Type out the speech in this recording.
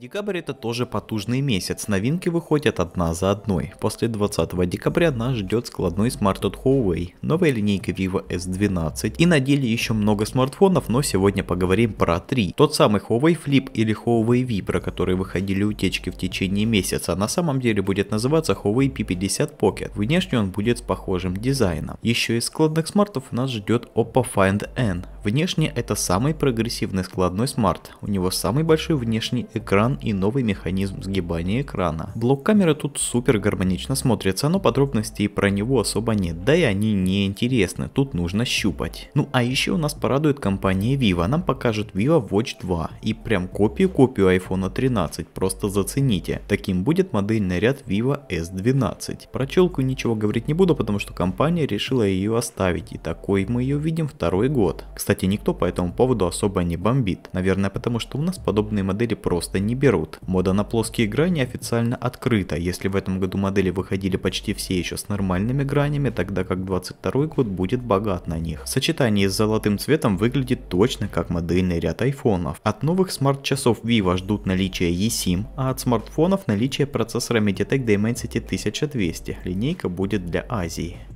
Декабрь это тоже потужный месяц, новинки выходят одна за одной. После 20 декабря нас ждет складной смарт от Huawei, новая линейка Vivo S12 и на деле еще много смартфонов, но сегодня поговорим про три. Тот самый Huawei Flip или Huawei Vibra, которые выходили утечки в течение месяца, на самом деле будет называться Huawei P50 Pocket. Внешне он будет с похожим дизайном. Еще из складных смартов нас ждет Oppo Find N. Внешне это самый прогрессивный складной смарт, у него самый большой внешний экран экран и новый механизм сгибания экрана. Блок камеры тут супер гармонично смотрится, но подробностей про него особо нет, да и они не интересны, тут нужно щупать. Ну а еще у нас порадует компания Vivo, нам покажет Vivo Watch 2 и прям копию-копию iPhone 13, просто зацените. Таким будет модельный ряд Vivo S12. Про челку ничего говорить не буду, потому что компания решила ее оставить и такой мы ее видим второй год. Кстати, никто по этому поводу особо не бомбит, наверное потому что у нас подобные модели просто не берут. Мода на плоские грани официально открыта. Если в этом году модели выходили почти все еще с нормальными гранями, тогда как 22 год будет богат на них. Сочетание с золотым цветом выглядит точно как модельный ряд айфонов. От новых смарт-часов Vivo ждут наличие eSIM, а от смартфонов наличие процессора MediaTek Dimensity 1200. Линейка будет для Азии.